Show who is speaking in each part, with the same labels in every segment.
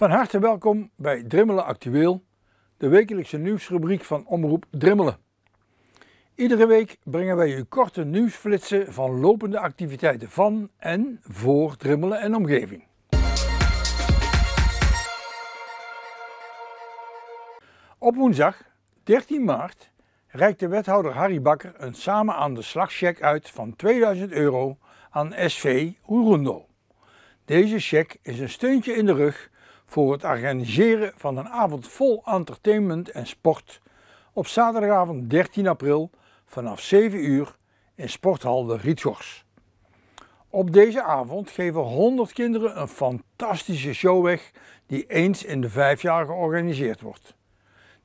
Speaker 1: Van harte welkom bij Drimmelen Actueel, de wekelijkse nieuwsrubriek van Omroep Drimmelen. Iedere week brengen wij u korte nieuwsflitsen van lopende activiteiten van en voor Drimmelen en omgeving. Op woensdag 13 maart reikte wethouder Harry Bakker een samen aan de slagcheck uit van 2000 euro aan SV Urundo. Deze cheque is een steuntje in de rug voor het organiseren van een avond vol entertainment en sport op zaterdagavond 13 april vanaf 7 uur in sporthal de Rietgors. Op deze avond geven 100 kinderen een fantastische show weg die eens in de vijf jaar georganiseerd wordt.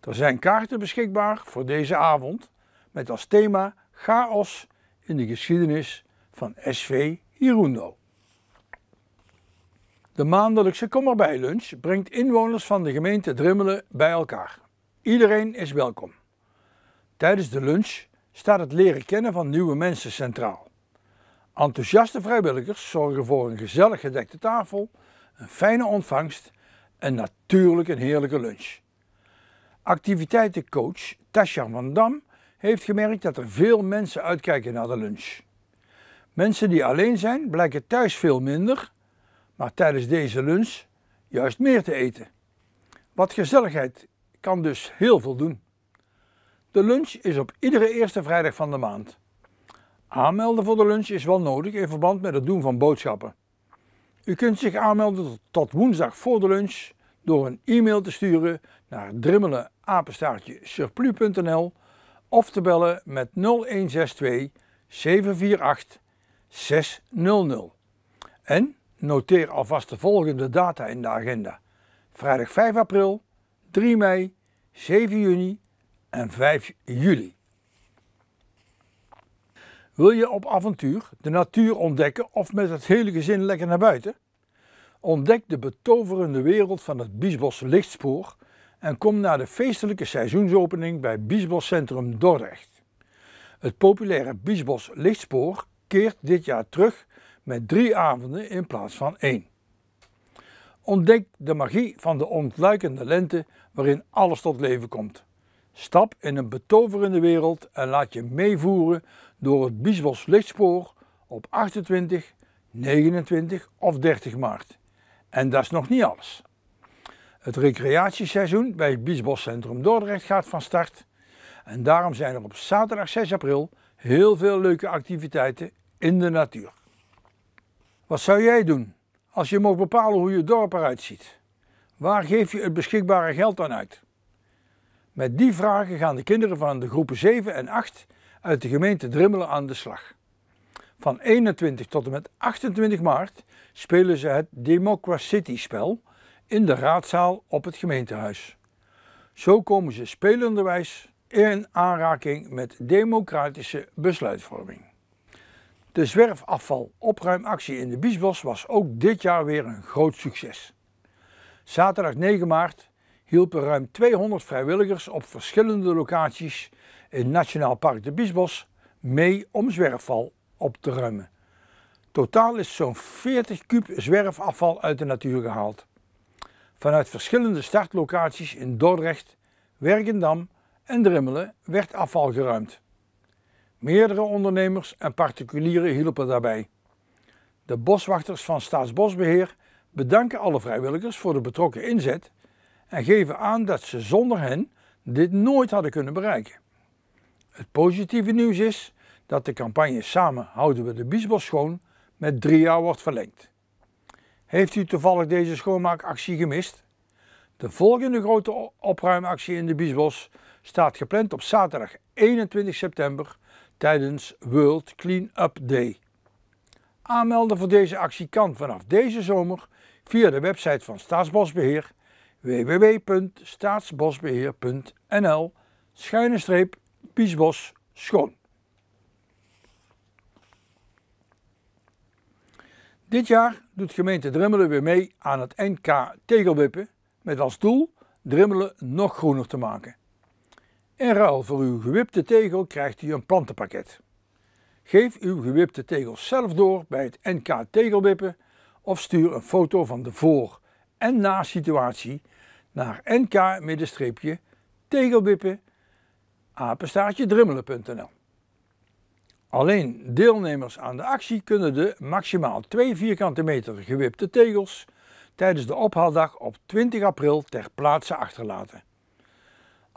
Speaker 1: Er zijn kaarten beschikbaar voor deze avond met als thema chaos in de geschiedenis van SV Hirundo. De maandelijkse Kom erbij lunch brengt inwoners van de gemeente Drimmelen bij elkaar. Iedereen is welkom. Tijdens de lunch staat het leren kennen van nieuwe mensen centraal. Enthousiaste vrijwilligers zorgen voor een gezellig gedekte tafel, een fijne ontvangst en natuurlijk een heerlijke lunch. Activiteitencoach Tasha van Dam heeft gemerkt dat er veel mensen uitkijken naar de lunch. Mensen die alleen zijn blijken thuis veel minder maar tijdens deze lunch juist meer te eten. Wat gezelligheid kan dus heel veel doen. De lunch is op iedere eerste vrijdag van de maand. Aanmelden voor de lunch is wel nodig in verband met het doen van boodschappen. U kunt zich aanmelden tot woensdag voor de lunch door een e-mail te sturen naar drimmelenapenstaartjesurplus.nl of te bellen met 0162 748 600. En Noteer alvast de volgende data in de agenda. Vrijdag 5 april, 3 mei, 7 juni en 5 juli. Wil je op avontuur de natuur ontdekken of met het hele gezin lekker naar buiten? Ontdek de betoverende wereld van het Biesbos Lichtspoor en kom naar de feestelijke seizoensopening bij Biesbos Centrum Dordrecht. Het populaire Biesbos Lichtspoor keert dit jaar terug met drie avonden in plaats van één. Ontdek de magie van de ontluikende lente waarin alles tot leven komt. Stap in een betoverende wereld en laat je meevoeren door het Biesbos Lichtspoor op 28, 29 of 30 maart. En dat is nog niet alles. Het recreatieseizoen bij het Biesbos Centrum Dordrecht gaat van start. En daarom zijn er op zaterdag 6 april heel veel leuke activiteiten in de natuur. Wat zou jij doen als je mocht bepalen hoe je dorp eruit ziet? Waar geef je het beschikbare geld aan uit? Met die vragen gaan de kinderen van de groepen 7 en 8 uit de gemeente Drimmelen aan de slag. Van 21 tot en met 28 maart spelen ze het democracy spel in de raadzaal op het gemeentehuis. Zo komen ze spelenderwijs in aanraking met democratische besluitvorming. De zwerfafvalopruimactie opruimactie in de Biesbos was ook dit jaar weer een groot succes. Zaterdag 9 maart hielpen ruim 200 vrijwilligers op verschillende locaties in Nationaal Park de Biesbos mee om zwerfval op te ruimen. Totaal is zo'n 40 kub zwerfafval uit de natuur gehaald. Vanuit verschillende startlocaties in Dordrecht, Werkendam en Drimmelen werd afval geruimd. Meerdere ondernemers en particulieren hielpen daarbij. De boswachters van Staatsbosbeheer bedanken alle vrijwilligers voor de betrokken inzet en geven aan dat ze zonder hen dit nooit hadden kunnen bereiken. Het positieve nieuws is dat de campagne Samen houden we de biesbos schoon met drie jaar wordt verlengd. Heeft u toevallig deze schoonmaakactie gemist? De volgende grote opruimactie in de biesbos staat gepland op zaterdag 21 september tijdens World Clean Up Day. Aanmelden voor deze actie kan vanaf deze zomer via de website van Staatsbosbeheer www.staatsbosbeheer.nl schoon. Dit jaar doet gemeente Drimmelen weer mee aan het NK Tegelwippen met als doel Drimmelen nog groener te maken. In ruil voor uw gewipte tegel krijgt u een plantenpakket. Geef uw gewipte tegels zelf door bij het NK Tegelwippen of stuur een foto van de voor- en na-situatie naar nk-tegelwippen drimmelen.nl. Alleen deelnemers aan de actie kunnen de maximaal 2 vierkante meter gewipte tegels tijdens de ophaaldag op 20 april ter plaatse achterlaten.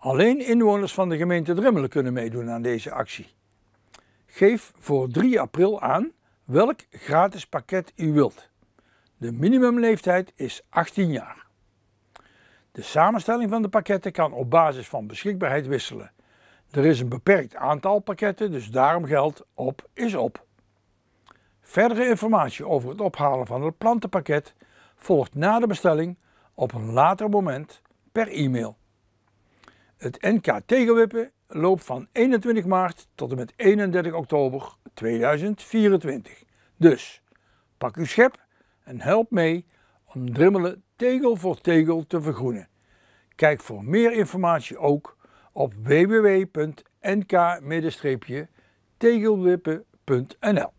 Speaker 1: Alleen inwoners van de gemeente Drimmelen kunnen meedoen aan deze actie. Geef voor 3 april aan welk gratis pakket u wilt. De minimumleeftijd is 18 jaar. De samenstelling van de pakketten kan op basis van beschikbaarheid wisselen. Er is een beperkt aantal pakketten, dus daarom geldt op is op. Verdere informatie over het ophalen van het plantenpakket volgt na de bestelling op een later moment per e-mail. Het NK Tegenwippen loopt van 21 maart tot en met 31 oktober 2024. Dus pak uw schep en help mee om drimmelen tegel voor tegel te vergroenen. Kijk voor meer informatie ook op www.nk-tegelwippen.nl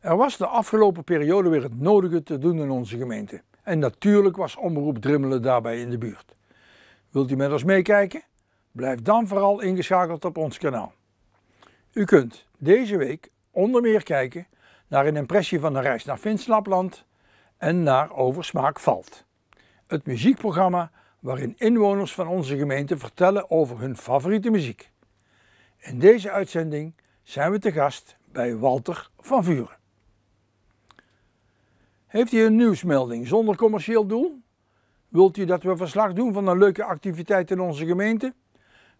Speaker 1: Er was de afgelopen periode weer het nodige te doen in onze gemeente. En natuurlijk was Omroep Drimmelen daarbij in de buurt. Wilt u met ons meekijken? Blijf dan vooral ingeschakeld op ons kanaal. U kunt deze week onder meer kijken naar een impressie van de reis naar Finslapland en naar Over Smaak Valt. Het muziekprogramma waarin inwoners van onze gemeente vertellen over hun favoriete muziek. In deze uitzending zijn we te gast bij Walter van Vuren. Heeft u een nieuwsmelding zonder commercieel doel? Wilt u dat we verslag doen van een leuke activiteit in onze gemeente?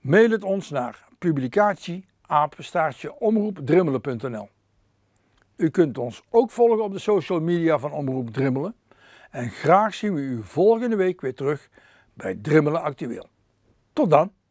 Speaker 1: Mail het ons naar publicatie U kunt ons ook volgen op de social media van Omroep Drimmelen. En graag zien we u volgende week weer terug bij Drimmelen Actueel. Tot dan!